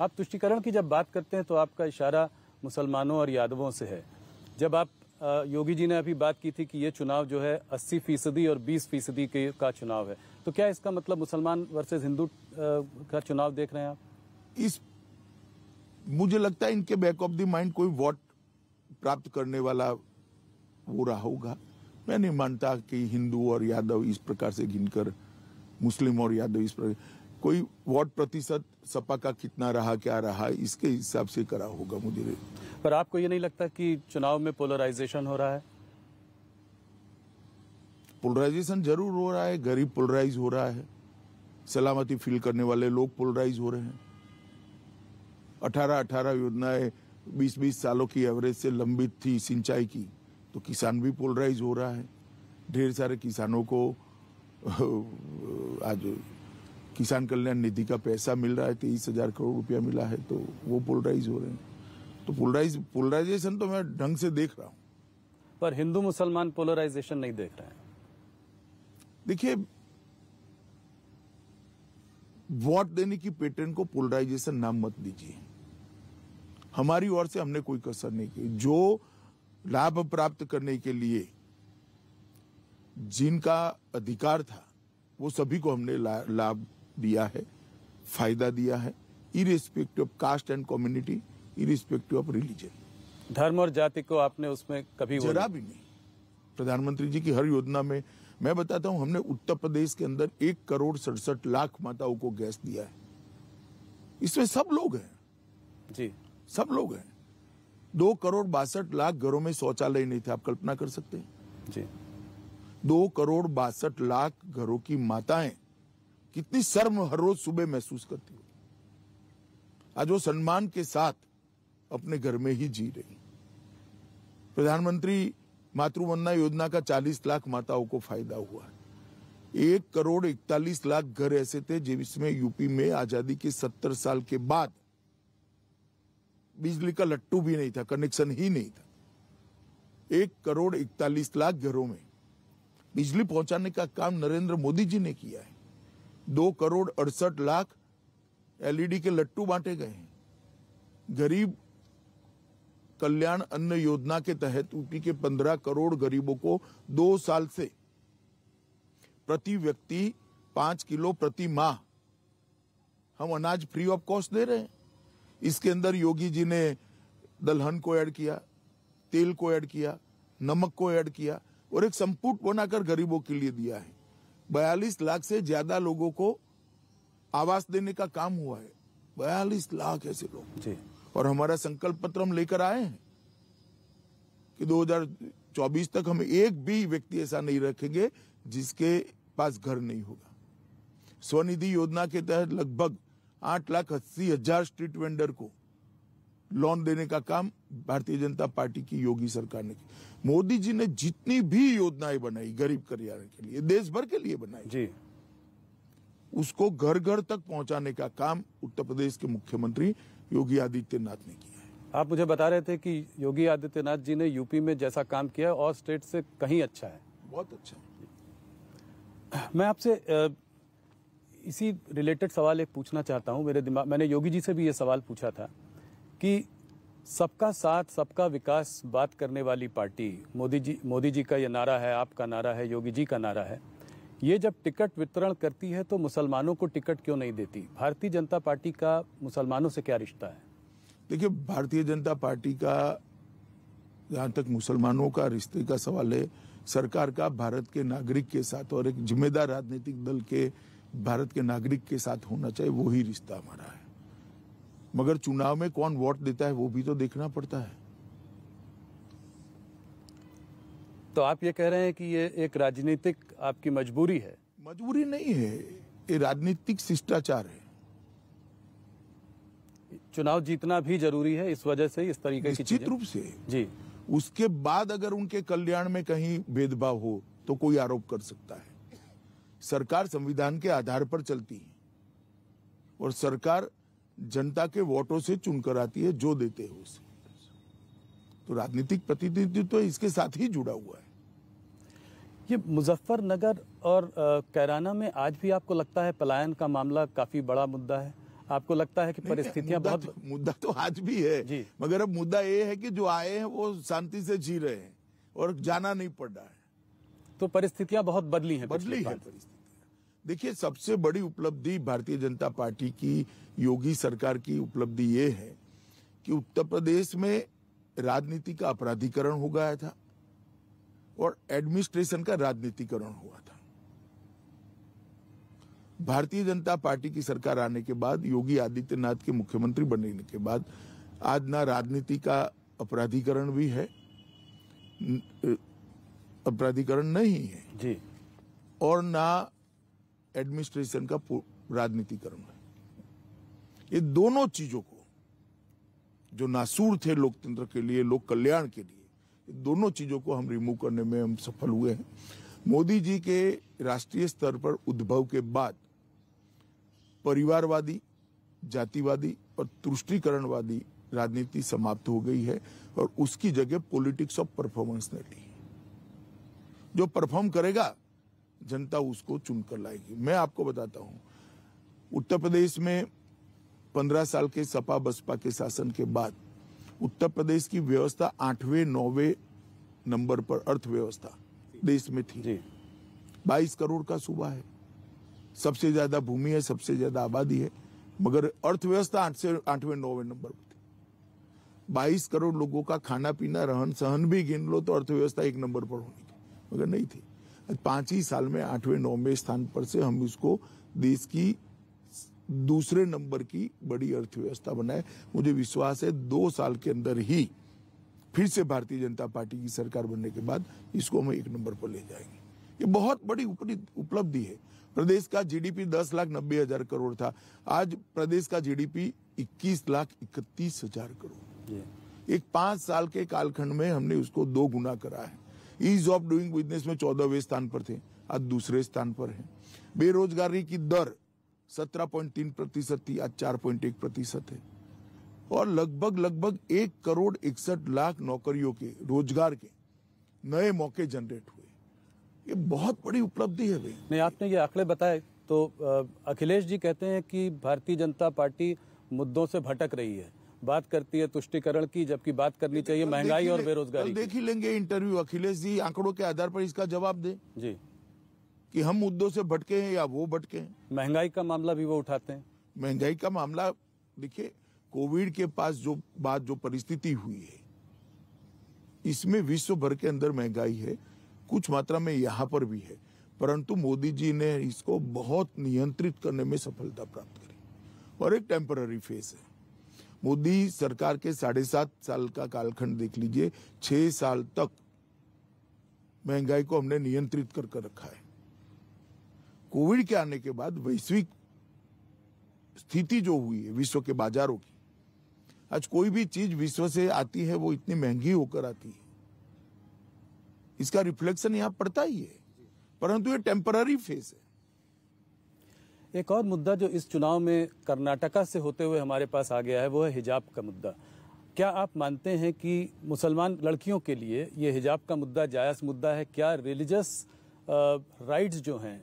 आप तुष्टिकरण की जब बात करते हैं तो आपका इशारा मुसलमानों और यादवों से है जब आप योगी जी ने अभी बात की थी कि ये चुनाव जो है 80 फीसदी और 20 फीसदी के का चुनाव है तो क्या इसका मतलब मुसलमान वर्सेस हिंदू का चुनाव देख रहे हैं आप इस मुझे लगता है इनके बैक ऑफ द माइंड कोई वोट प्राप्त करने वाला वो रहा होगा मैं नहीं मानता कि हिंदू और यादव इस प्रकार से गिनकर मुस्लिम और यादव इस प्रकार कोई वोट प्रतिशत सपा का कितना रहा क्या रहा इसके हिसाब से करा होगा मुझे पर आपको ये नहीं लगता कि चुनाव में पोलराइजेशन हो रहा है पोलराइजेशन जरूर हो रहा है गरीब पोलराइज हो रहा है सलामती फील करने वाले लोग पोलराइज हो रहे हैं अठारह अठारह योजनाएं बीस बीस सालों की एवरेज से लंबित थी सिंचाई की तो किसान भी पोलराइज हो रहा है ढेर सारे किसानों को आज किसान कल्याण निधि का पैसा मिल रहा है तेईस हजार करोड़ रुपया मिला है तो वो पोलराइज हो रहे हैं तो पोलराइज पोलराइजेशन तो मैं ढंग से देख रहा हूँ पर हिंदू मुसलमान पोलराइजेशन नहीं देख रहे हैं देखिए वोट देने की पेटर्न को पोलराइजेशन नाम मत दीजिए हमारी ओर से हमने कोई कसर नहीं की जो लाभ प्राप्त करने के लिए जिनका अधिकार था वो सभी को हमने लाभ दिया है फायदा दिया है irrespective of caste and community irrespective of religion धर्म और जाति को आपने उसमें कभी जरा भी नहीं प्रधानमंत्री जी की हर योजना में मैं बताता हूं हमने उत्तर प्रदेश के अंदर एक करोड़ सड़सठ लाख माताओं को गैस दिया है इसमें सब लोग हैं जी सब लोग हैं दो करोड़ बासठ लाख घरों में शौचालय नहीं थे आप कल्पना कर सकते हैं जी दो करोड़ बासठ लाख घरों की माताएं कितनी शर्म हर रोज सुबह महसूस करती हो आज वो सम्मान के साथ अपने घर में ही जी रही प्रधानमंत्री मातृवंदना योजना का 40 लाख माताओं को फायदा हुआ है एक करोड़ इकतालीस लाख घर ऐसे थे जिसमें यूपी में आजादी के सत्तर साल के बाद बिजली का लट्टू भी नहीं था कनेक्शन ही नहीं था एक करोड़ इकतालीस लाख घरों में बिजली पहुंचाने का काम नरेंद्र मोदी जी ने किया है दो करोड़ अड़सठ लाख एलईडी के लट्टू बांटे गए हैं गरीब कल्याण अन्न योजना के तहत यूपी के पंद्रह करोड़ गरीबों को दो साल से प्रति व्यक्ति पांच किलो प्रति माह हम अनाज फ्री ऑफ कॉस्ट दे रहे हैं इसके अंदर योगी जी ने दलहन को ऐड किया तेल को ऐड किया नमक को ऐड किया और एक संपुट बनाकर गरीबों के लिए दिया है बयालीस लाख से ज्यादा लोगों को आवास देने का काम हुआ है बयालीस लाख ऐसे लोग और हमारा संकल्प पत्र हम लेकर आए हैं कि 2024 तक हम एक भी व्यक्ति ऐसा नहीं रखेंगे जिसके पास घर नहीं होगा स्वनिधि योजना के तहत लगभग आठ लाख अस्सी हजार स्ट्रीट वेंडर को लोन देने का काम भारतीय जनता पार्टी की योगी सरकार ने की मोदी जी ने जितनी भी योजनाएं बनाई गरीब कल्याण के लिए देश भर के लिए बनाई जी उसको घर घर तक पहुंचाने का काम उत्तर प्रदेश के मुख्यमंत्री योगी आदित्यनाथ ने किया आप मुझे बता रहे थे कि योगी आदित्यनाथ जी ने यूपी में जैसा काम किया और स्टेट से कहीं अच्छा है बहुत अच्छा मैं आपसे इसी रिलेटेड सवाल एक पूछना चाहता हूँ मेरे दिमाग मैंने योगी जी से भी ये सवाल पूछा था कि सबका साथ सबका विकास बात करने वाली पार्टी मोदी जी मोदी जी का यह नारा है आपका नारा है योगी जी का नारा है ये जब टिकट वितरण करती है तो मुसलमानों को टिकट क्यों नहीं देती भारतीय जनता पार्टी का मुसलमानों से क्या रिश्ता है देखिए भारतीय जनता पार्टी का जहाँ तक मुसलमानों का रिश्ते का सवाल है सरकार का भारत के नागरिक के साथ और एक जिम्मेदार राजनीतिक दल के भारत के नागरिक के साथ होना चाहिए वही रिश्ता हमारा है मगर चुनाव में कौन वोट देता है वो भी तो देखना पड़ता है तो आप ये कह रहे हैं कि ये एक राजनीतिक आपकी मजबूरी है मजबूरी नहीं है ये राजनीतिक शिष्टाचार है चुनाव जीतना भी जरूरी है इस वजह से इस तरीके की निश्चित रूप से जी उसके बाद अगर उनके कल्याण में कहीं भेदभाव हो तो कोई आरोप कर सकता है सरकार संविधान के आधार पर चलती है और सरकार जनता के वोटों से चुनकर आती है जो देते हो उसे तो राजनीतिक प्रतिनिधित्व तो इसके साथ ही जुड़ा हुआ है ये मुजफ्फरनगर और कैराना में आज भी आपको लगता है पलायन का मामला काफी बड़ा मुद्दा है आपको लगता है कि परिस्थितियां बहुत तो, मुद्दा तो आज भी है जी। मगर अब मुद्दा ये है कि जो आए हैं वो शांति से जी रहे हैं और जाना नहीं पड़ रहा है तो परिस्थितियां बहुत बदली हैं बदली है परिस्थिति देखिए सबसे बड़ी उपलब्धि भारतीय जनता पार्टी की योगी सरकार की उपलब्धि ये है कि उत्तर प्रदेश में राजनीति का अपराधीकरण हो गया था और एडमिनिस्ट्रेशन का राजनीतिकरण हुआ था भारतीय जनता पार्टी की सरकार आने के बाद योगी आदित्यनाथ के मुख्यमंत्री बनने के बाद आज ना राजनीति का अपराधीकरण भी है अपराधीकरण नहीं है जी और ना एडमिनिस्ट्रेशन का राजनीतिकरण है ये दोनों चीजों को जो नासूर थे लोकतंत्र के लिए लोक कल्याण के लिए ये दोनों चीजों को हम रिमूव करने में हम सफल हुए हैं मोदी जी के राष्ट्रीय स्तर पर उद्भव के बाद परिवारवादी जातिवादी और तुष्टिकरणवादी राजनीति समाप्त हो गई है और उसकी जगह पॉलिटिक्स ऑफ परफॉर्मेंस ने ली जो परफॉर्म करेगा जनता उसको चुनकर लाएगी मैं आपको बताता हूं उत्तर प्रदेश में पंद्रह साल के सपा बसपा के शासन के बाद उत्तर प्रदेश की व्यवस्था आठवें नौवे नंबर पर अर्थव्यवस्था देश में थी बाईस करोड़ का सूबा है सबसे ज्यादा भूमि है सबसे ज्यादा आबादी है मगर अर्थव्यवस्था आठ से आठवें नौवे नंबर पर थी बाईस करोड़ लोगों का खाना पीना रहन सहन भी गिन लो तो अर्थव्यवस्था एक नंबर पर होनी थी मगर नहीं थी पांच ही साल में आठवें नौवें स्थान पर से हम इसको देश की दूसरे नंबर की बड़ी अर्थव्यवस्था बनाए मुझे विश्वास है दो साल के अंदर ही फिर से भारतीय जनता पार्टी की सरकार बनने के बाद इसको हम एक नंबर पर ले जाएंगे ये बहुत बड़ी उपलब्धि है प्रदेश का जीडीपी दस लाख नब्बे हजार करोड़ था आज प्रदेश का जीडीपी इक्कीस लाख इकतीस हजार करोड़ एक पांच साल के कालखंड में हमने उसको दो गुना करा है ईज ऑफ डूइंग बिजनेस में चौदहवें स्थान पर थे आज दूसरे स्थान पर है बेरोजगारी की दर सत्रह पॉइंट तीन प्रतिशत थी आज चार पॉइंट एक प्रतिशत है और लगभग लगभग एक करोड़ इकसठ लाख नौकरियों के रोजगार के नए मौके जनरेट हुए ये बहुत बड़ी उपलब्धि है भाई नहीं आपने ये आंकड़े बताए तो अखिलेश जी कहते हैं कि भारतीय जनता पार्टी मुद्दों से भटक रही है बात करती है तुष्टिकरण की जबकि बात करनी चाहिए महंगाई और बेरोजगारी देख ही लेंगे इंटरव्यू अखिलेश जी आंकड़ों के आधार पर इसका जवाब दे जी कि हम मुद्दों से भटके हैं या वो भटके हैं महंगाई का मामला भी वो उठाते हैं महंगाई का मामला देखिए कोविड के पास जो बात जो परिस्थिति हुई है इसमें विश्व भर के अंदर महंगाई है कुछ मात्रा में यहाँ पर भी है परंतु मोदी जी ने इसको बहुत नियंत्रित करने में सफलता प्राप्त करी और एक टेम्पररी फेज है मोदी सरकार के साढ़े सात साल का कालखंड देख लीजिए छह साल तक महंगाई को हमने नियंत्रित कर कर रखा है कोविड के आने के बाद वैश्विक स्थिति जो हुई है विश्व के बाजारों की आज कोई भी चीज विश्व से आती है वो इतनी महंगी होकर आती है इसका रिफ्लेक्शन यहां पड़ता ही है परंतु ये टेम्पररी फेज है एक और मुद्दा जो इस चुनाव में कर्नाटका से होते हुए हमारे पास आ गया है वो है हिजाब का मुद्दा क्या आप मानते हैं कि मुसलमान लड़कियों के लिए ये हिजाब का मुद्दा जायज़ मुद्दा है क्या रिलीजस राइट्स जो हैं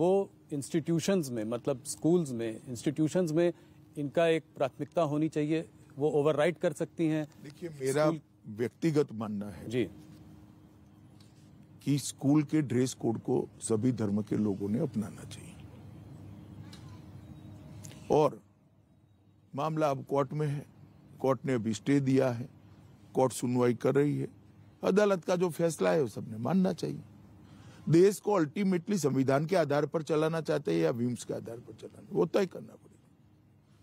वो इंस्टीट्यूशंस में मतलब स्कूल्स में इंस्टीट्यूशंस में इनका एक प्राथमिकता होनी चाहिए वो ओवरराइड कर सकती हैं देखिए मेरा व्यक्तिगत मानना है जी कि स्कूल के ड्रेस कोड को सभी धर्म के लोगों ने अपनाना चाहिए और मामला अब कोर्ट में है कोर्ट ने अभी स्टे दिया है कोर्ट सुनवाई कर रही है अदालत का जो फैसला है वो सबने मानना चाहिए देश को अल्टीमेटली संविधान के आधार पर चलाना चाहते हैं या विम्स के आधार पर चलाना वो तय करना पड़ेगा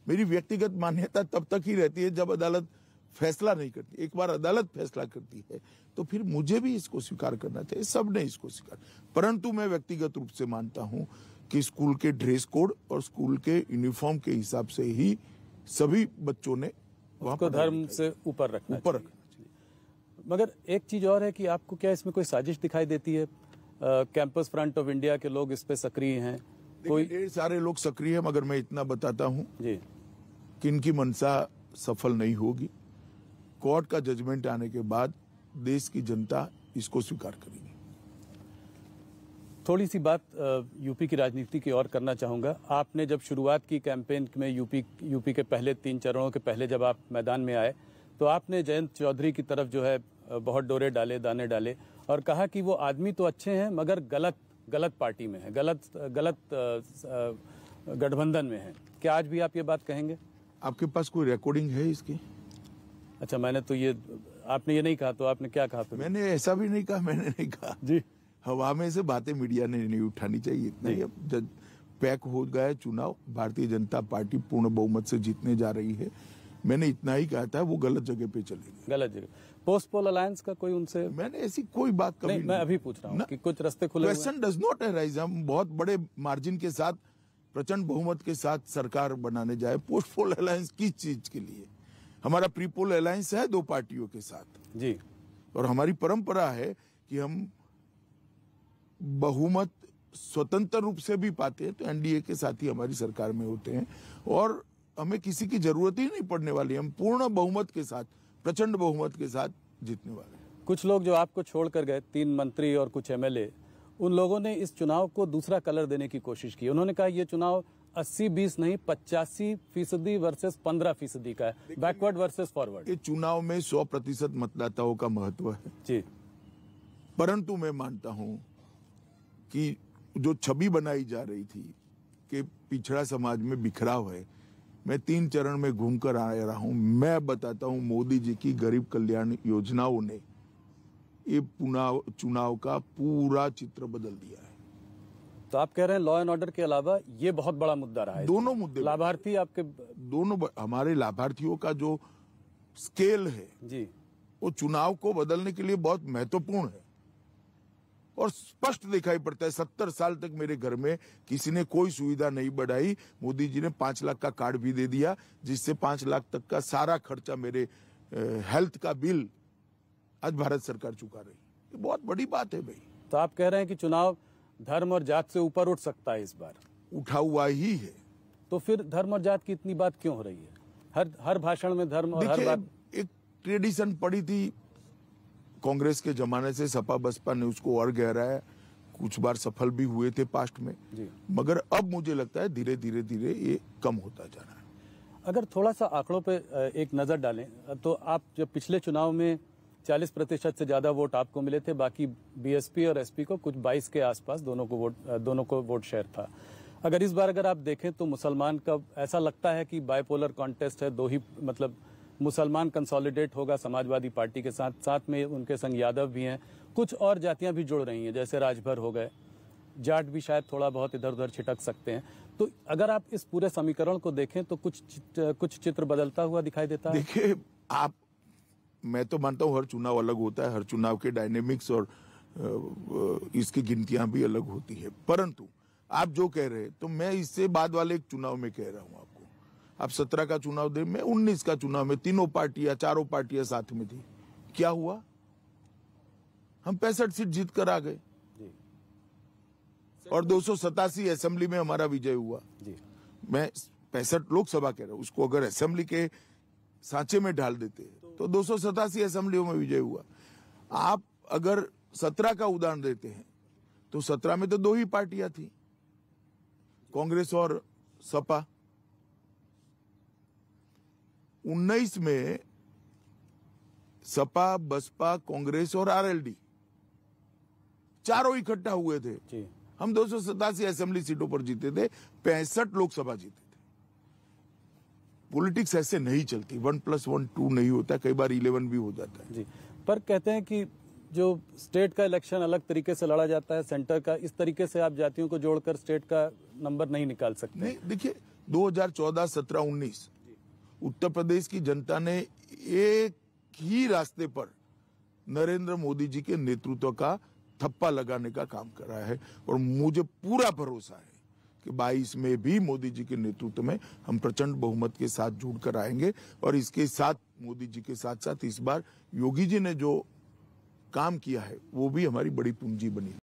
मेरी व्यक्तिगत मान्यता तब तक ही रहती है जब अदालत फैसला नहीं करती एक बार अदालत फैसला करती है तो फिर मुझे भी इसको स्वीकार करना चाहिए सबने इसको स्वीकार परंतु मैं व्यक्तिगत रूप से मानता हूं कि स्कूल के ड्रेस कोड और स्कूल के यूनिफॉर्म के हिसाब से ही सभी बच्चों ने उसको धर्म से ऊपर रखना ऊपर रखना मगर एक चीज और है कि आपको क्या इसमें कोई साजिश दिखाई देती है कैंपस फ्रंट ऑफ इंडिया के लोग इस पे सक्रिय हैं कोई ढेर सारे लोग सक्रिय हैं मगर मैं इतना बताता हूं जी कि इनकी मनसा सफल नहीं होगी कोर्ट का जजमेंट आने के बाद देश की जनता इसको स्वीकार करेगी थोड़ी सी बात यूपी की राजनीति की ओर करना चाहूँगा आपने जब शुरुआत की कैंपेन में यूपी यूपी के पहले तीन चरणों के पहले जब आप मैदान में आए तो आपने जयंत चौधरी की तरफ जो है बहुत डोरे डाले दाने डाले और कहा कि वो आदमी तो अच्छे हैं मगर गलत गलत पार्टी में है गलत गलत गठबंधन में है क्या आज भी आप ये बात कहेंगे आपके पास कोई रिकॉर्डिंग है इसकी अच्छा मैंने तो ये आपने ये नहीं कहा तो आपने क्या कहा मैंने ऐसा भी नहीं कहा मैंने नहीं कहा जी हवा में से बातें मीडिया ने नहीं उठानी चाहिए इतना ही अब जज पैक हो गया चुनाव भारतीय जनता पार्टी पूर्ण बहुमत से जीतने जा रही है मैंने इतना ही कहा था वो गलत जगह पे चले गलत जगह पोस्ट पोल अलायंस का कोई उनसे मैंने ऐसी कोई बात कभी नहीं, नहीं। मैं अभी पूछ रहा हूँ कि कुछ रास्ते खुले क्वेश्चन डज नॉट अराइज हम बहुत बड़े मार्जिन के साथ प्रचंड बहुमत के साथ सरकार बनाने जाए पोस्ट पोल अलायंस किस चीज के लिए हमारा प्री पोल अलायंस है दो पार्टियों के साथ जी और हमारी परंपरा है कि हम बहुमत स्वतंत्र रूप से भी पाते हैं तो एनडीए के साथ ही हमारी सरकार में होते हैं और हमें किसी की जरूरत ही नहीं पड़ने वाली हम पूर्ण बहुमत के साथ प्रचंड बहुमत के साथ जीतने वाले कुछ लोग जो आपको छोड़कर गए तीन मंत्री और कुछ एमएलए उन लोगों ने इस चुनाव को दूसरा कलर देने की कोशिश की उन्होंने कहा यह चुनाव 80 बीस नहीं पचासी फीसदी वर्सेस 15 फीसदी का है बैकवर्ड वर्सेस फॉरवर्ड ये चुनाव में 100 प्रतिशत मतदाताओं का महत्व है जी परंतु मैं मानता हूँ कि जो छवि बनाई जा रही थी कि पिछड़ा समाज में बिखराव है मैं तीन चरण में घूमकर आ रहा हूं मैं बताता हूं मोदी जी की गरीब कल्याण योजनाओं ने ये चुनाव चुनाव का पूरा चित्र बदल दिया है तो आप कह रहे हैं लॉ एंड ऑर्डर के अलावा ये बहुत बड़ा मुद्दा रहा है दोनों मुद्दे लाभार्थी आपके दोनों हमारे लाभार्थियों का जो स्केल है जी वो चुनाव को बदलने के लिए बहुत महत्वपूर्ण है और स्पष्ट दिखाई पड़ता है सत्तर साल तक मेरे घर में किसी ने कोई सुविधा नहीं बढ़ाई मोदी जी ने पांच लाख का कार्ड भी दे दिया जिससे पांच लाख तक का सारा खर्चा मेरे हेल्थ का बिल आज भारत सरकार चुका रही ये बहुत बड़ी बात है भाई तो आप कह रहे हैं कि चुनाव धर्म और जात से ऊपर उठ सकता है इस बार उठा हुआ ही है तो फिर धर्म और जात की इतनी बात क्यों हो रही है हर हर भाषण में धर्म और हर बात एक ट्रेडिशन पड़ी थी कांग्रेस के जमाने से सपा बसपा ने उसको और गहरा है कुछ बार सफल भी हुए थे पास्ट में मगर अब मुझे लगता है धीरे धीरे धीरे ये कम होता जा रहा है अगर थोड़ा सा आंकड़ों पे एक नज़र डालें तो आप जब पिछले चुनाव में 40 प्रतिशत से ज़्यादा वोट आपको मिले थे बाकी बीएसपी और एसपी को कुछ 22 के आसपास दोनों को वोट दोनों को वोट शेयर था अगर इस बार अगर आप देखें तो मुसलमान का ऐसा लगता है कि बायपोलर कॉन्टेस्ट है दो ही मतलब मुसलमान कंसोलिडेट होगा समाजवादी पार्टी के साथ साथ में उनके संग यादव भी हैं कुछ और जातियां भी जुड़ रही हैं जैसे राजभर हो गए जाट भी शायद थोड़ा बहुत इधर उधर छिटक सकते हैं तो अगर आप इस पूरे समीकरण को देखें तो कुछ कुछ चित्र बदलता हुआ दिखाई देता है देखिए आप मैं तो मानता हूँ हर चुनाव अलग होता है हर चुनाव के डायनेमिक्स और इसकी गिनतियां भी अलग होती है परंतु आप जो कह रहे हैं तो मैं इससे बाद वाले एक चुनाव में कह रहा हूँ आप आप सत्रह का चुनाव दे मैं उन्नीस का चुनाव में तीनों पार्टियां चारों पार्टियां साथ में थी क्या हुआ हम पैंसठ सीट जीत कर आ गए और दो सौ असेंबली में हमारा विजय हुआ मैं पैंसठ लोकसभा कह रहा हूं उसको अगर असेंबली के सांचे में ढाल देते तो दो सौ असेंबलियों में विजय हुआ आप अगर सत्रह का उदाहरण देते हैं तो सत्रह में तो दो ही पार्टियां थी कांग्रेस और सपा उन्नीस में सपा बसपा कांग्रेस और आरएलडी चारों इकट्ठा हुए थे हम दो सौ सतासी असेंबली सीटों पर जीते थे पैंसठ लोकसभा जीते थे पॉलिटिक्स ऐसे नहीं चलती वन प्लस वन टू नहीं होता कई बार इलेवन भी हो जाता है जी पर कहते हैं कि जो स्टेट का इलेक्शन अलग तरीके से लड़ा जाता है सेंटर का इस तरीके से आप जातियों को जोड़कर स्टेट का नंबर नहीं निकाल सकते दो हजार चौदह सत्रह उन्नीस उत्तर प्रदेश की जनता ने एक ही रास्ते पर नरेंद्र मोदी जी के नेतृत्व का थप्पा लगाने का काम करा है और मुझे पूरा भरोसा है कि 22 में भी मोदी जी के नेतृत्व में हम प्रचंड बहुमत के साथ जुड़ कर आएंगे और इसके साथ मोदी जी के साथ साथ इस बार योगी जी ने जो काम किया है वो भी हमारी बड़ी पूंजी बनी